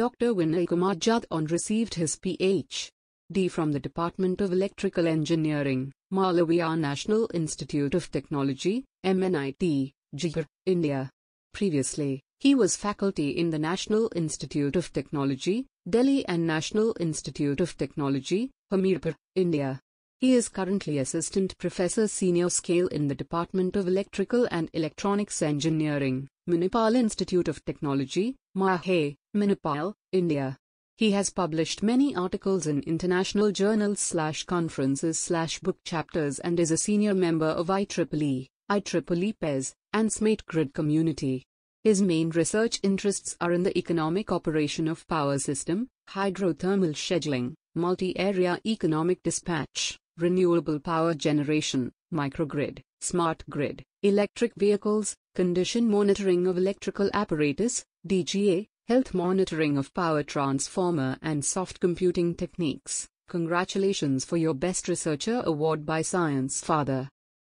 Dr. Vinay Kumar Jadon received his Ph.D. from the Department of Electrical Engineering, Malaviya National Institute of Technology, MNIT, Jipur, India. Previously, he was faculty in the National Institute of Technology, Delhi and National Institute of Technology, Hamirpur, India. He is currently Assistant Professor Senior Scale in the Department of Electrical and Electronics Engineering, Manipal Institute of Technology, Mahe, Manipal, India. He has published many articles in international journals slash conferences slash book chapters and is a senior member of IEEE, IEEE PES, and SMATE Grid Community. His main research interests are in the economic operation of power system, hydrothermal scheduling, multi-area economic dispatch, renewable power generation, microgrid, smart grid, electric vehicles, condition monitoring of electrical apparatus, DGA, health monitoring of power transformer and soft computing techniques. Congratulations for your Best Researcher Award by Science Father.